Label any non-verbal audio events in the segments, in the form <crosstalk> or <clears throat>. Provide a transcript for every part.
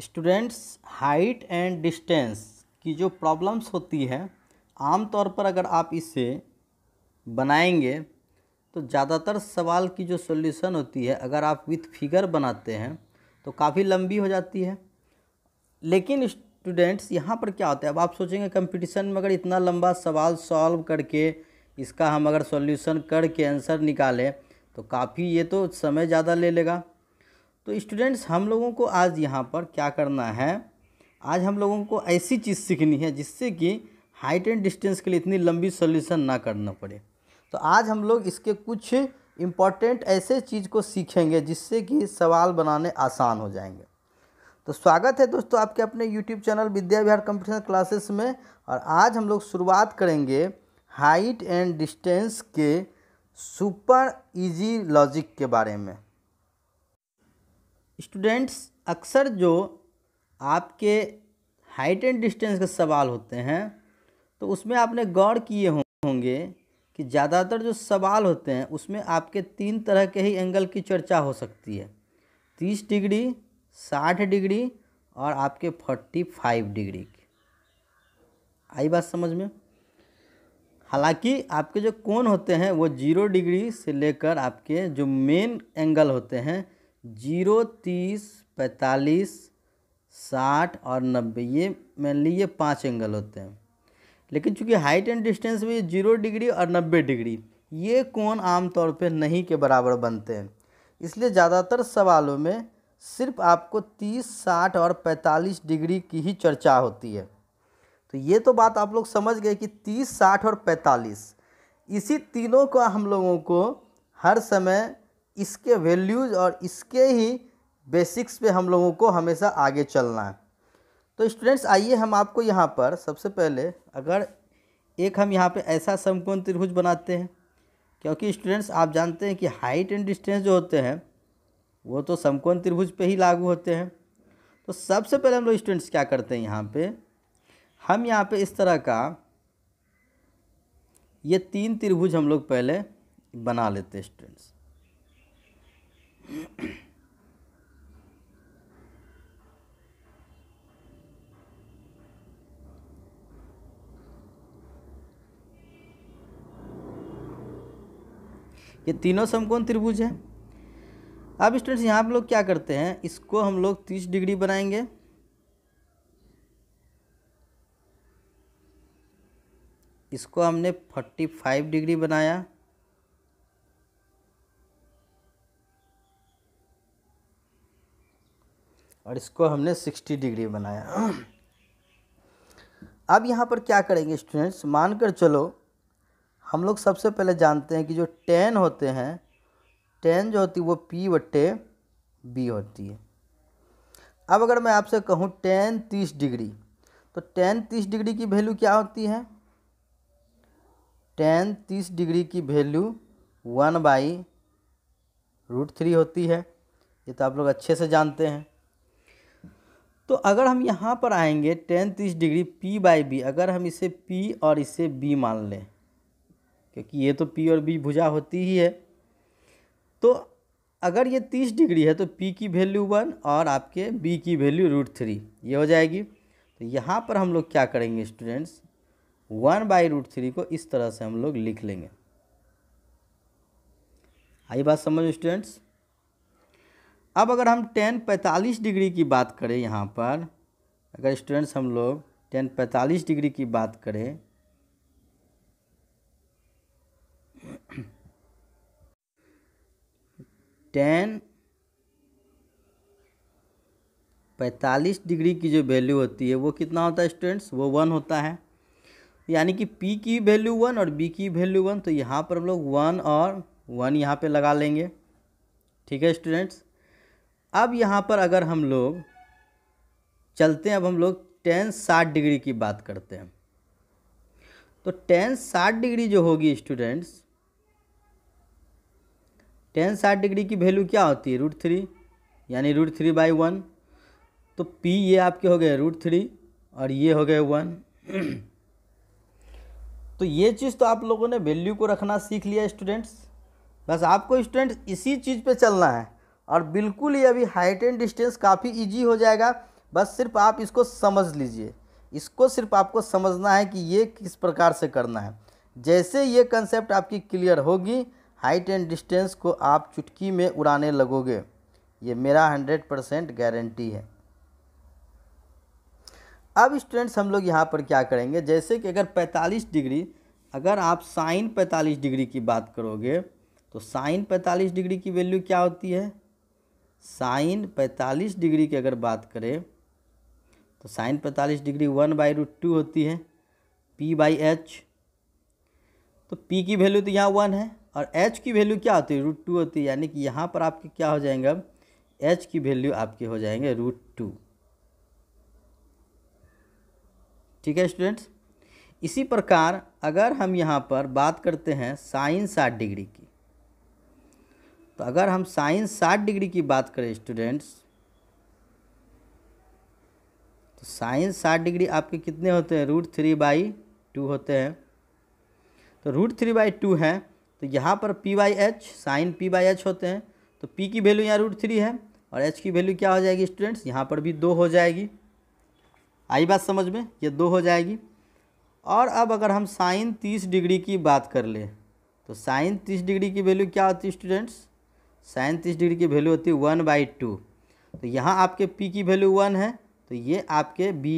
students height and distance की जो problems होती है आमतौर पर अगर आप इसे बनाएंगे तो ज़्यादातर सवाल की जो सॉल्यूशन होती है अगर आप विथ फिगर बनाते हैं तो काफ़ी लंबी हो जाती है लेकिन स्टूडेंट्स यहाँ पर क्या होता है अब आप सोचेंगे कंपटीशन में अगर इतना लंबा सवाल सॉल्व करके इसका हम अगर सॉल्यूशन करके आंसर निकालें तो काफ़ी ये तो समय ज़्यादा ले लेगा तो स्टूडेंट्स हम लोगों को आज यहाँ पर क्या करना है आज हम लोगों को ऐसी चीज़ सीखनी है जिससे कि हाइट एंड डिस्टेंस के लिए इतनी लंबी सोल्यूशन ना करना पड़े तो आज हम लोग इसके कुछ इम्पॉर्टेंट ऐसे चीज़ को सीखेंगे जिससे कि सवाल बनाने आसान हो जाएंगे तो स्वागत है दोस्तों आपके अपने YouTube channel Vidya Vihar computer classes में और आज हम लोग शुरुआत करेंगे हाइट एंड डिस्टेंस के सुपर इजी लॉजिक के बारे में स्टूडेंट्स अक्सर जो आपके हाइट एंड डिस्टेंस के सवाल होते हैं तो उसमें आपने गौर किए होंगे कि ज़्यादातर जो सवाल होते हैं उसमें आपके तीन तरह के ही एंगल की चर्चा हो सकती है तीस डिग्री साठ डिग्री और आपके फोर्टी फाइव डिग्री की आई बात समझ में हालांकि आपके जो कोण होते हैं वो जीरो डिग्री से लेकर आपके जो मेन एंगल होते हैं जीरो तीस पैंतालीस साठ और नब्बे ये मेनली ये पांच एंगल होते हैं लेकिन चूंकि हाइट एंड डिस्टेंस में जीरो डिग्री और नब्बे डिग्री ये कौन आमतौर पर नहीं के बराबर बनते हैं इसलिए ज़्यादातर सवालों में सिर्फ आपको तीस साठ और पैंतालीस डिग्री की ही चर्चा होती है तो ये तो बात आप लोग समझ गए कि तीस साठ और पैंतालीस इसी तीनों का हम लोगों को हर समय इसके वैल्यूज़ और इसके ही बेसिक्स पे हम लोगों को हमेशा आगे चलना है तो स्टूडेंट्स आइए हम आपको यहाँ पर सबसे पहले अगर एक हम यहाँ पे ऐसा समकोण त्रिभुज बनाते हैं क्योंकि स्टूडेंट्स आप जानते हैं कि हाइट एंड डिस्टेंस जो होते हैं वो तो समकोण त्रिभुज पे ही लागू होते हैं तो सबसे पहले हम लोग स्टूडेंट्स क्या करते हैं यहाँ पे हम यहाँ पे इस तरह का ये तीन त्रिभुज हम लोग पहले बना लेते हैं स्टूडेंट्स <clears throat> ये तीनों समकोण त्रिभुज है अब स्टूडेंट्स यहाँ पर लोग क्या करते हैं इसको हम लोग तीस डिग्री बनाएंगे इसको हमने फोर्टी फाइव डिग्री बनाया और इसको हमने 60 डिग्री बनाया अब यहाँ पर क्या करेंगे स्टूडेंट्स मान कर चलो हम लोग सबसे पहले जानते हैं कि जो टेन होते हैं टेन जो होती है वो पी बट्टे बी होती है अब अगर मैं आपसे कहूँ टेन तीस डिग्री तो टेन तीस डिग्री की वैल्यू क्या होती है टेन तीस डिग्री की value one by root three होती है ये तो आप लोग अच्छे से जानते हैं तो अगर हम यहाँ पर आएंगे टेन तीस डिग्री पी बाई बी अगर हम इसे पी और इसे बी मान लें क्योंकि ये तो पी और बी भुजा होती ही है तो अगर ये तीस डिग्री है तो पी की वैल्यू वन और आपके बी की वैल्यू रूट थ्री ये हो जाएगी तो यहाँ पर हम लोग क्या करेंगे students one by root three को इस तरह से हम लोग लिख लेंगे आई बात समझ स्टूडेंट्स अब अगर हम टेन पैंतालीस डिग्री की बात करें यहाँ पर अगर स्टूडेंट्स हम लोग टेन पैंतालीस डिग्री की बात करें टेन पैंतालीस डिग्री की जो वैल्यू होती है वो कितना होता है स्टूडेंट्स वो वन होता है यानी कि पी की वैल्यू वन और बी की वैल्यू वन तो यहाँ पर हम लोग वन और वन यहाँ पे लगा लेंगे ठीक है स्टूडेंट्स अब यहाँ पर अगर हम लोग चलते हैं अब हम लोग टेन साठ डिग्री की बात करते हैं तो टेन साठ डिग्री जो होगी स्टूडेंट्स टेन साठ डिग्री की वैल्यू क्या होती है रूट थ्री यानी रूट थ्री बाई वन तो पी ये आपके हो गए रूट थ्री और ये हो गए वन <clears throat> तो ये चीज़ तो आप लोगों ने वैल्यू को रखना सीख लिया स्टूडेंट्स बस आपको स्टूडेंट्स इसी चीज़ पे चलना है और बिल्कुल ये अभी हाइट एंड डिस्टेंस काफ़ी ईजी हो जाएगा बस सिर्फ आप इसको समझ लीजिए इसको सिर्फ आपको समझना है कि ये किस प्रकार से करना है जैसे ये कंसेप्ट आपकी क्लियर होगी हाइट एंड डिस्टेंस को आप चुटकी में उड़ाने लगोगे ये मेरा हंड्रेड परसेंट गारंटी है अब स्टूडेंट्स हम लोग यहाँ पर क्या करेंगे जैसे कि अगर 45 डिग्री अगर आप साइन 45 डिग्री की बात करोगे तो साइन 45 डिग्री की वैल्यू क्या होती है साइन पैंतालीस डिग्री की अगर बात करें तो साइन पैंतालीस degree one by root two होती है पी बाई एच तो पी की वैल्यू तो यहाँ वन है और एच की वैल्यू क्या होती है रूट टू होती है यानी कि यहाँ पर आपके क्या हो जाएंगे अब एच की वैल्यू आपके हो जाएंगे रूट टू ठीक है स्टूडेंट्स इसी प्रकार अगर हम यहाँ पर बात करते हैं साइन साठ डिग्री की तो अगर हम साइन साठ डिग्री की बात करें स्टूडेंट्स तो साइन साठ डिग्री आपके कितने होते हैं रूट थ्री बाई टू होते हैं तो रूट थ्री बाई टू हैं तो यहाँ पर P by H sine P by H होते हैं तो पी की वैल्यू यहाँ रूट थ्री है और एच की वैल्यू क्या हो जाएगी स्टूडेंट्स यहाँ पर भी दो हो जाएगी आई बात समझ में ये दो हो जाएगी और अब अगर हम साइन तीस डिग्री की बात कर लें तो साइन तीस डिग्री की वैल्यू क्या होती है स्टूडेंट्स साइन तीस डिग्री की वैल्यू होती है वन बाई टू तो यहाँ आपके पी की वैल्यू वन है तो ये आपके बी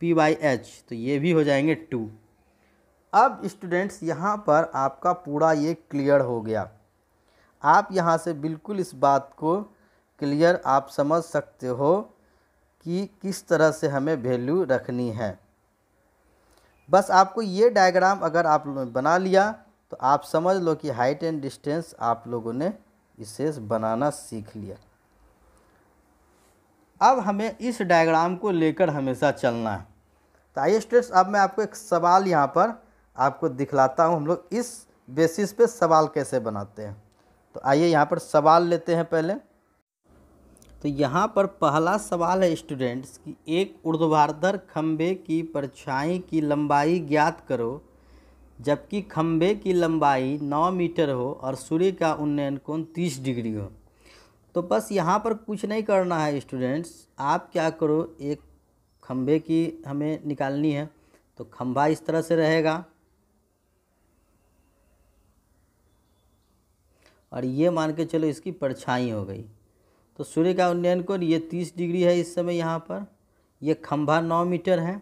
पी बाई एच तो ये भी हो जाएंगे टू अब स्टूडेंट्स यहाँ पर आपका पूरा ये क्लियर हो गया आप यहाँ से बिल्कुल इस बात को क्लियर आप समझ सकते हो कि किस तरह से हमें वैल्यू रखनी है बस आपको ये डायग्राम अगर आप लोगों ने बना लिया तो आप समझ लो कि हाइट एंड डिस्टेंस आप लोगों ने इसे बनाना सीख लिया अब हमें इस डायग्राम को लेकर हमेशा चलना है तो आइए स्टूडेंट्स अब मैं आपको एक सवाल यहाँ पर आपको दिखलाता हूँ हम लोग इस बेसिस पे सवाल कैसे बनाते हैं तो आइए यहाँ पर सवाल लेते हैं पहले तो यहाँ पर पहला सवाल है स्टूडेंट्स कि एक उर्ध्वाधर खम्भे की परछाई की लंबाई ज्ञात करो जबकि खम्भे की लंबाई नौ मीटर हो और सूर्य का उन्नयन कोण तीस डिग्री हो तो बस यहाँ पर कुछ नहीं करना है स्टूडेंट्स आप क्या करो एक खम्भे की हमें निकालनी है तो खम्भा इस तरह से रहेगा और ये मान के चलो इसकी परछाई हो गई तो सूर्य का उन्नयन कोण ये तीस डिग्री है इस समय यहाँ पर ये खम्भा नौ मीटर है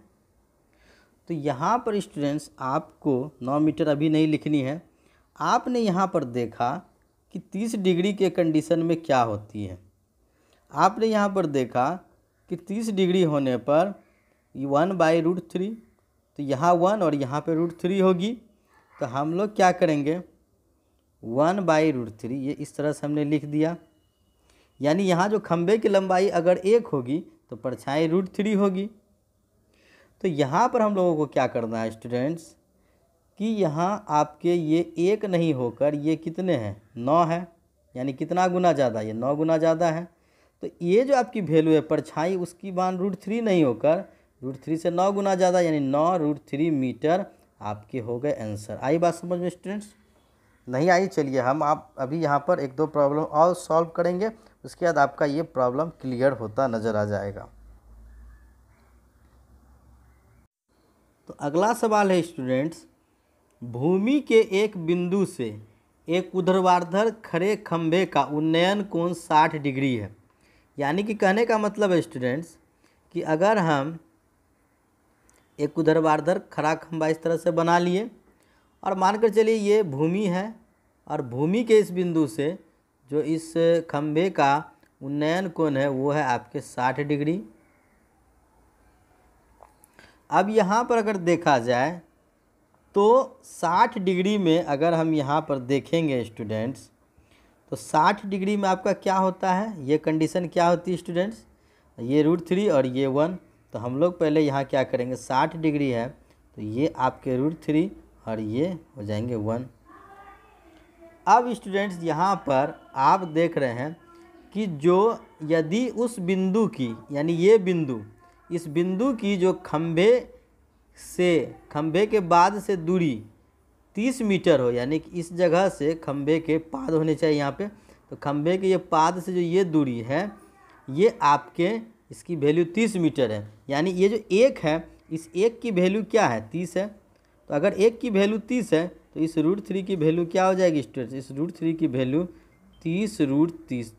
तो यहाँ पर स्टूडेंट्स आपको नौ मीटर अभी नहीं लिखनी है आपने यहाँ पर देखा कि तीस डिग्री के कंडीशन में क्या होती है आपने यहाँ पर देखा कि तीस डिग्री होने पर वन बाई रूट थ्री तो यहाँ वन और यहाँ पे रूट थ्री होगी तो हम लोग क्या करेंगे वन बाई रूट थ्री ये इस तरह से हमने लिख दिया यानी यहाँ जो खम्भे की लंबाई अगर एक होगी तो परछाई रूट थ्री होगी तो यहाँ पर हम लोगों को क्या करना है स्टूडेंट्स कि यहाँ आपके ये एक नहीं होकर ये कितने हैं नौ है यानी कितना गुना ज़्यादा ये नौ गुना ज़्यादा है तो ये जो आपकी वैल्यू है परछाई उसकी मान रूट थ्री नहीं होकर रूट थ्री से नौ गुना ज़्यादा यानी नौ रूट थ्री मीटर आपके हो गए आंसर आई बात समझ में स्टूडेंट्स नहीं आई चलिए हम आप अभी यहाँ पर एक दो प्रॉब्लम और सॉल्व करेंगे उसके बाद आपका ये प्रॉब्लम क्लियर होता नज़र आ जाएगा तो अगला सवाल है स्टूडेंट्स भूमि के एक बिंदु से एक ऊर्ध्वाधर खड़े खंभे का उन्नयन कोण 60 डिग्री है यानी कि कहने का मतलब है स्टूडेंट्स कि अगर हम एक उधरवारधर खड़ा खंभा इस तरह से बना लिए और मानकर चलिए ये भूमि है और भूमि के इस बिंदु से जो इस खंभे का उन्नयन कोण है वो है आपके 60 डिग्री अब यहाँ पर अगर देखा जाए तो 60 डिग्री में अगर हम यहाँ पर देखेंगे स्टूडेंट्स तो 60 डिग्री में आपका क्या होता है ये कंडीशन क्या होती है स्टूडेंट्स ये रूट थ्री और ये वन तो हम लोग पहले यहाँ क्या करेंगे 60 डिग्री है तो ये आपके रूट थ्री और ये हो जाएंगे वन अब स्टूडेंट्स यहाँ पर आप देख रहे हैं कि जो यदि उस बिंदु की यानी ये बिंदु इस बिंदु की जो खम्भे से खम्भे के बाद से दूरी तीस मीटर हो यानी कि इस जगह से खम्भे के पाद होने चाहिए यहाँ पे तो खम्भे के ये पाद से जो ये दूरी है ये आपके इसकी वैल्यू तीस मीटर है यानी ये जो एक है इस एक की वैल्यू क्या है तीस है तो अगर एक की वैल्यू तीस है तो इस रूट थ्री की वैल्यू क्या हो जाएगी स्टूडेंट्स इस रूट थ्री की वैल्यू तीस रूट तीस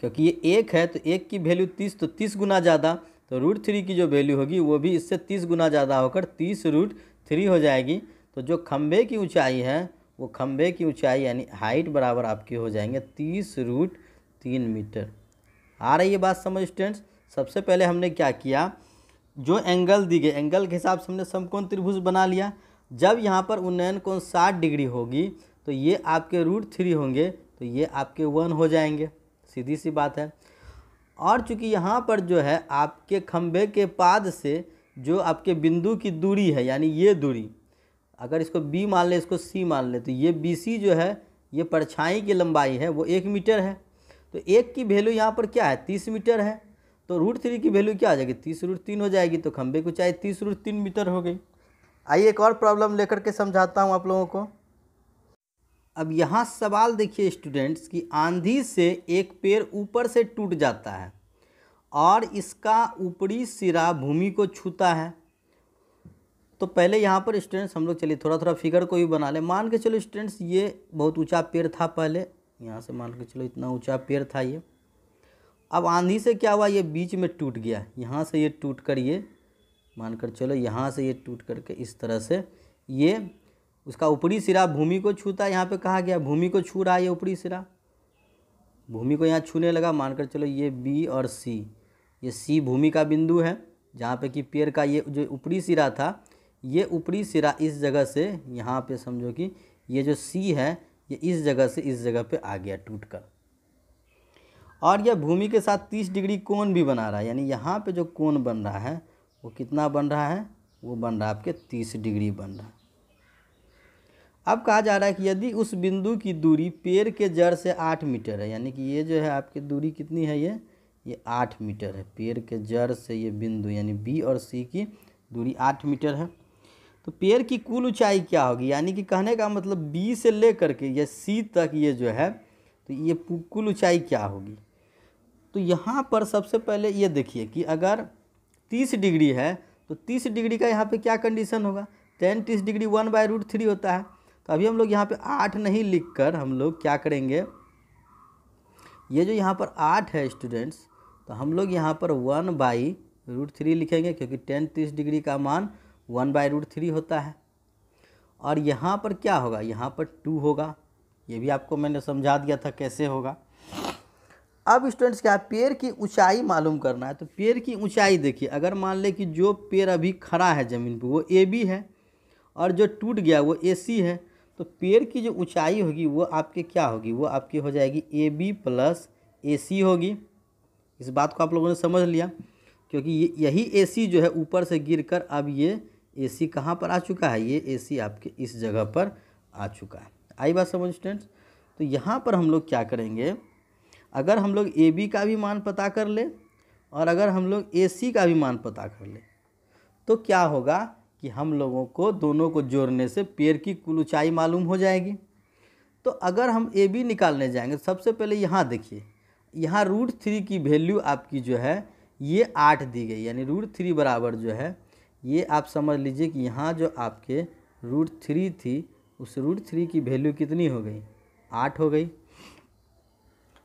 क्योंकि ये एक है तो एक की वैल्यू तीस तो तीस गुना ज़्यादा तो रूट थ्री की जो वैल्यू होगी वो भी इससे तीस गुना ज़्यादा होकर तीस रूट थ्री हो जाएगी तो जो खम्भे की ऊंचाई है वो खम्भे की ऊंचाई यानी हाइट बराबर आपकी हो जाएंगे तीस रूट तीन मीटर आ रही है बात समझ स्टूडेंट्स सबसे पहले हमने क्या किया जो एंगल दी गई एंगल के हिसाब से हमने समकोण त्रिभुज बना लिया जब यहाँ पर उन्नयन कोण साठ डिग्री होगी तो ये आपके रूट थ्री होंगे तो ये आपके वन हो जाएंगे सीधी सी बात है और चूँकि यहाँ पर जो है आपके खम्भे के पाद से जो आपके बिंदु की दूरी है यानी ये दूरी अगर इसको बी मान ले इसको सी मान ले तो ये बी सी जो है ये परछाई की लंबाई है वो एक मीटर है तो एक की वैल्यू यहाँ पर क्या है तीस मीटर है तो रूट थ्री की वैल्यू क्या हो जाएगी तीस रूट तीन हो जाएगी तो खम्भे की चाहे तीस रूट तीन मीटर हो गई आइए एक और प्रॉब्लम लेकर के समझाता हूँ आप लोगों को अब यहाँ सवाल देखिए स्टूडेंट्स कि आंधी से एक पेड़ ऊपर से टूट जाता है और इसका ऊपरी सिरा भूमि को छूता है तो पहले यहाँ पर स्टूडेंट्स हम लोग चलिए थोड़ा थोड़ा फिगर को भी बना लें मान के चलो स्टूडेंट्स ये बहुत ऊंचा पेड़ था पहले यहाँ से मान के चलो इतना ऊंचा पेड़ था ये अब आंधी से क्या हुआ ये बीच में टूट गया यहाँ से ये टूट कर ये मान कर चलो यहाँ से ये टूट करके इस तरह से ये उसका ऊपरी सिरा भूमि को छूता यहाँ पे कहा गया भूमि को छू रहा है ये ऊपरी सिरा भूमि को यहाँ छूने लगा मानकर चलो ये बी और सी ये सी भूमि का बिंदु है जहाँ पे कि पेड़ का ये जो ऊपरी सिरा था ये ऊपरी सिरा इस जगह से यहाँ पे समझो कि ये जो सी है ये इस जगह से इस जगह पे आ गया टूट कर और यह भूमि के साथ तीस डिग्री कोण भी बना रहा है यानी यहाँ पर जो कोण बन रहा है वो कितना बन रहा है वो बन रहा है आपके तीस डिग्री बन रहा है अब कहा जा रहा है कि यदि उस बिंदु की दूरी पेड़ के जड़ से आठ मीटर है यानी कि ये जो है आपकी दूरी कितनी है ये ये आठ मीटर है पेड़ के जड़ से ये बिंदु यानी बी और सी की दूरी आठ मीटर है तो पेड़ की कुल ऊंचाई क्या होगी यानी कि कहने का मतलब बी से ले करके या सी तक ये जो है तो ये कुल ऊंचाई क्या होगी तो यहाँ पर सबसे पहले ये देखिए कि अगर तीस डिग्री है तो तीस डिग्री का यहाँ पे क्या कंडीशन होगा टेन तीस degree one by root three होता है तो अभी हम लोग यहाँ पे आठ नहीं लिख कर हम लोग क्या करेंगे ये जो यहाँ पर आठ है स्टूडेंट्स तो हम लोग यहाँ पर वन बाई रूट थ्री लिखेंगे क्योंकि टेन तीस डिग्री का मान वन बाई रूट थ्री होता है और यहाँ पर क्या होगा यहाँ पर टू होगा ये भी आपको मैंने समझा दिया था कैसे होगा अब स्टूडेंट्स क्या पेड़ की ऊंचाई मालूम करना है तो पेड़ की ऊंचाई देखिए अगर मान लें कि जो पेड़ अभी खड़ा है ज़मीन पर वो ए बी है और जो टूट गया वो ए सी है तो पेड़ की जो ऊंचाई होगी वो आपके क्या होगी वो आपकी हो जाएगी ए बी प्लस ए सी होगी इस बात को आप लोगों ने समझ लिया क्योंकि ये यही ए सी जो है ऊपर से गिर कर अब ये ए सी कहाँ पर आ चुका है ये ए सी आपके इस जगह पर आ चुका है आई बात समझ स्टूडेंट्स तो यहाँ पर हम लोग क्या करेंगे अगर हम लोग ए बी का भी मान पता कर ले और अगर हम लोग ए सी का भी मान पता कर ले तो क्या होगा कि हम लोगों को दोनों को जोड़ने से पेड़ की कुल ऊँचाई मालूम हो जाएगी तो अगर हम ए बी निकालने जाएंगे सबसे पहले यहाँ देखिए यहाँ रूट थ्री की वैल्यू आपकी जो है ये आठ दी गई यानी रूट थ्री बराबर जो है ये आप समझ लीजिए कि यहाँ जो आपके रूट थ्री थी उस रूट थ्री की वैल्यू कितनी हो गई आठ हो गई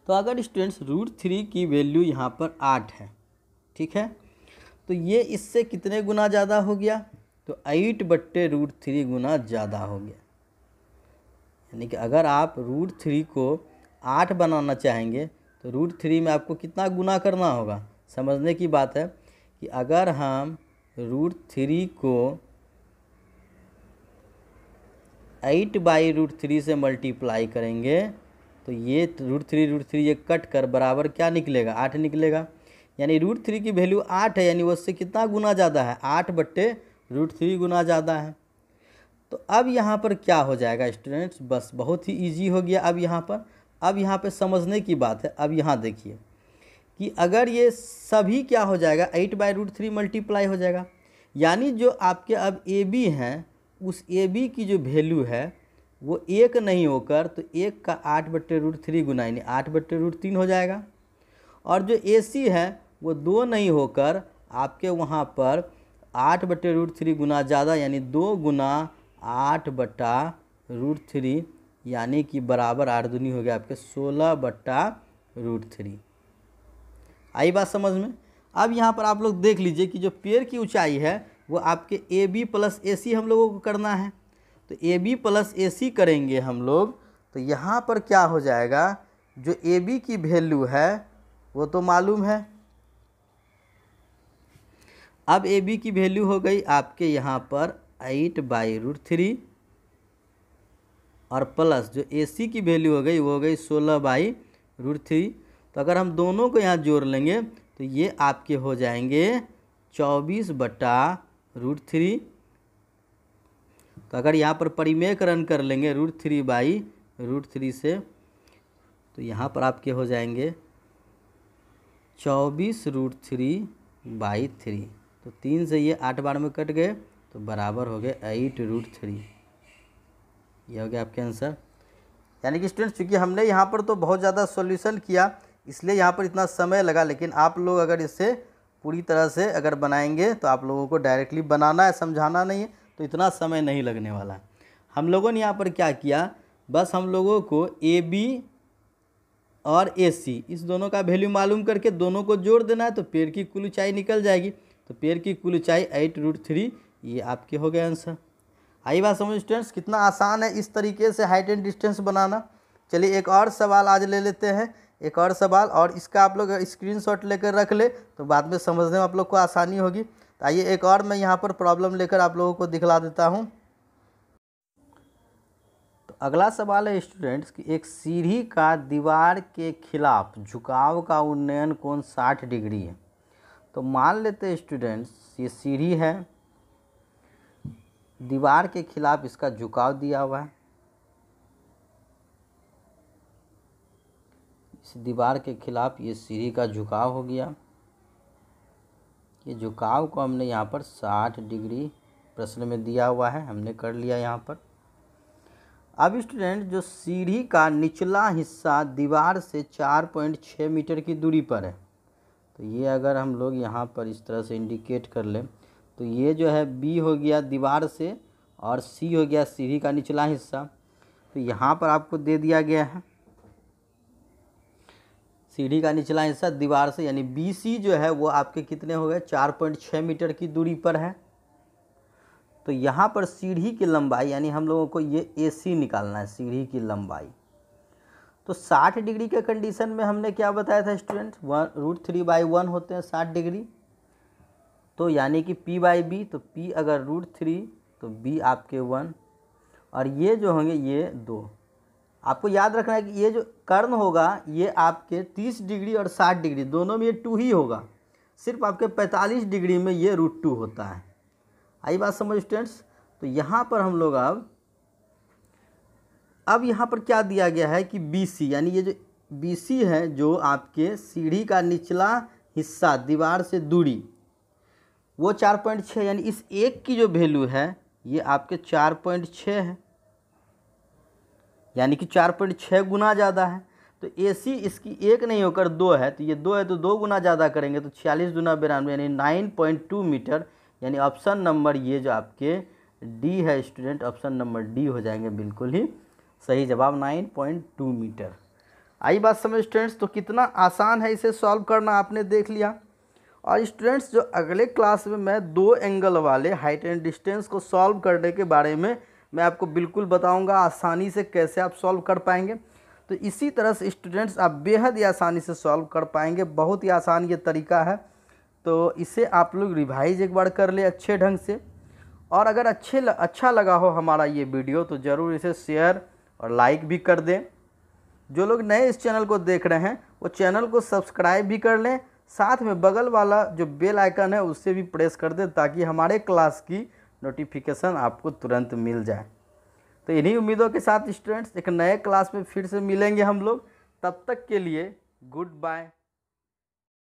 तो अगर स्टूडेंट्स रूट थ्री की वैल्यू यहाँ पर आठ है ठीक है तो ये इससे कितने गुना ज़्यादा हो गया तो एट बट्टे रूट थ्री गुना ज़्यादा हो गया यानी कि अगर आप रूट थ्री को आठ बनाना चाहेंगे तो रूट थ्री में आपको कितना गुना करना होगा समझने की बात है कि अगर हम रूट थ्री को एट बाई रूट थ्री से मल्टीप्लाई करेंगे तो ये रूट थ्री रूट थ्री ये कट कर बराबर क्या निकलेगा आठ निकलेगा यानी रूट थ्री की वैल्यू आठ है यानी उससे कितना गुना ज़्यादा है आठ बट्टे रूट थ्री गुना ज़्यादा है तो अब यहाँ पर क्या हो जाएगा स्टूडेंट्स बस बहुत ही ईजी हो गया अब यहाँ पर अब यहाँ पर समझने की बात है अब यहाँ देखिए कि अगर ये सभी क्या हो जाएगा eight by root three multiply हो जाएगा यानी जो आपके अब ए बी हैं उस ए बी की जो वैल्यू है वो एक नहीं होकर तो एक का आठ बट्टे रूट थ्री गुना यानी आठ बट्टे रूट तीन हो जाएगा और जो ए सी है वो दो नहीं होकर आपके वहाँ पर आठ बटे रूट थ्री गुना ज़्यादा यानी दो गुना आठ बटा रूट थ्री यानी कि बराबर आठ दुनी हो गया आपके सोलह बट्टा रूट थ्री आई बात समझ में अब यहाँ पर आप लोग देख लीजिए कि जो पेड़ की ऊंचाई है वो आपके ए बी प्लस ए सी हम लोगों को करना है तो ए बी प्लस ए सी करेंगे हम लोग तो यहाँ पर क्या हो जाएगा जो ए बी की वैल्यू है वो तो मालूम है अब ए बी की वैल्यू हो गई आपके यहाँ पर एट बाई रूट थ्री और प्लस जो ए सी की वैल्यू हो गई वो हो गई सोलह बाई रूट थ्री तो अगर हम दोनों को यहाँ जोड़ लेंगे तो ये आपके हो जाएंगे चौबीस बटा रूट थ्री तो अगर यहाँ पर परिमेयकरण कर लेंगे root three by root three से तो यहाँ पर आपके हो जाएंगे चौबीस रूट थ्री बाई थ्री तो तीन से ये आठ बार में कट गए तो बराबर हो गए एट रूट थ्री ये हो गया आपके आंसर यानी कि स्टूडेंट्स चूँकि हमने यहाँ पर तो बहुत ज़्यादा सॉल्यूशन किया इसलिए यहाँ पर इतना समय लगा लेकिन आप लोग अगर इससे पूरी तरह से अगर बनाएंगे तो आप लोगों को डायरेक्टली बनाना है समझाना नहीं है तो इतना समय नहीं लगने वाला है हम लोगों ने यहाँ पर क्या किया बस हम लोगों को ए बी और ए सी इस दोनों का वैल्यू मालूम करके दोनों को जोड़ देना है तो पेड़ की कुल ऊंचाई निकल जाएगी तो पेड़ की कुल ऊंचाई एट रूट थ्री ये आपके हो गए आंसर आई बात समझ स्टूडेंट्स कितना आसान है इस तरीके से हाइट एंड डिस्टेंस बनाना चलिए एक और सवाल आज ले लेते हैं एक और सवाल और इसका आप लोग स्क्रीनशॉट लेकर रख ले तो बाद में समझने में आप लोग को आसानी होगी तो आइए एक और मैं यहाँ पर प्रॉब्लम लेकर आप लोगों को दिखला देता हूँ तो अगला सवाल है स्टूडेंट्स कि एक सीढ़ी का दीवार के खिलाफ झुकाव का उन्नयन कौन साठ डिग्री है तो मान लेते स्टूडेंट्स ये सीढ़ी है दीवार के खिलाफ इसका झुकाव दिया हुआ है इस दीवार के खिलाफ ये सीढ़ी का झुकाव हो गया ये झुकाव को हमने यहाँ पर 60 डिग्री प्रश्न में दिया हुआ है हमने कर लिया यहाँ पर अब स्टूडेंट जो सीढ़ी का निचला हिस्सा दीवार से 4.6 मीटर की दूरी पर है तो ये अगर हम लोग यहाँ पर इस तरह से इंडिकेट कर लें तो ये जो है बी हो गया दीवार से और सी हो गया सीढ़ी का निचला हिस्सा तो यहाँ पर आपको दे दिया गया है सीढ़ी का निचला हिस्सा दीवार से यानी बी सी जो है वो आपके कितने हो गए चार पॉइंट छः मीटर की दूरी पर है तो यहाँ पर सीढ़ी की लंबाई यानी हम लोगों को ये ए सी निकालना है सीढ़ी की लंबाई तो 60 डिग्री के कंडीशन में हमने क्या बताया था student one root three by one होते हैं 60 डिग्री तो यानी कि पी बाई बी तो पी अगर रूट थ्री तो बी आपके वन और ये जो होंगे ये दो आपको याद रखना है कि ये जो कर्ण होगा ये आपके 30 डिग्री और 60 डिग्री दोनों में ये टू ही होगा सिर्फ आपके 45 डिग्री में ये रूट टू होता है आई बात समझ स्टूडेंट्स तो यहाँ पर हम लोग अब अब यहाँ पर क्या दिया गया है कि बी सी यानी ये जो बी सी है जो आपके सीढ़ी का निचला हिस्सा दीवार से दूरी वो चार पॉइंट छः यानी इस एक की जो वैल्यू है ये आपके चार पॉइंट छः है यानी कि चार पॉइंट छः गुना ज़्यादा है तो ए सी इसकी एक नहीं होकर दो है तो ये दो है तो दो गुना ज़्यादा करेंगे तो छियालीस गुना बिरानवे यानी नाइन पॉइंट टू मीटर यानी ऑप्शन नंबर ये जो आपके डी है स्टूडेंट ऑप्शन नंबर डी हो जाएंगे बिल्कुल ही सही जवाब नाइन पॉइंट टू मीटर आई बात समझ स्टूडेंट्स तो कितना आसान है इसे सॉल्व करना आपने देख लिया और स्टूडेंट्स जो अगले क्लास में मैं दो एंगल वाले हाइट एंड डिस्टेंस को सॉल्व करने के बारे में मैं आपको बिल्कुल बताऊंगा आसानी से कैसे आप सॉल्व कर पाएंगे तो इसी तरह से स्टूडेंट्स आप बेहद ही आसानी से सॉल्व कर पाएंगे बहुत ही आसान ये तरीका है तो इसे आप लोग रिवाइज एक बार कर ले अच्छे ढंग से और अगर अच्छे अच्छा लगा हो हमारा ये वीडियो तो ज़रूर इसे शेयर और लाइक भी कर दें जो लोग नए इस चैनल को देख रहे हैं वो चैनल को सब्सक्राइब भी कर लें साथ में बगल वाला जो बेल आइकन है उससे भी प्रेस कर दें ताकि हमारे क्लास की नोटिफिकेशन आपको तुरंत मिल जाए तो इन्हीं उम्मीदों के साथ स्टूडेंट्स एक नए क्लास में फिर से मिलेंगे हम लोग तब तक के लिए गुड बाय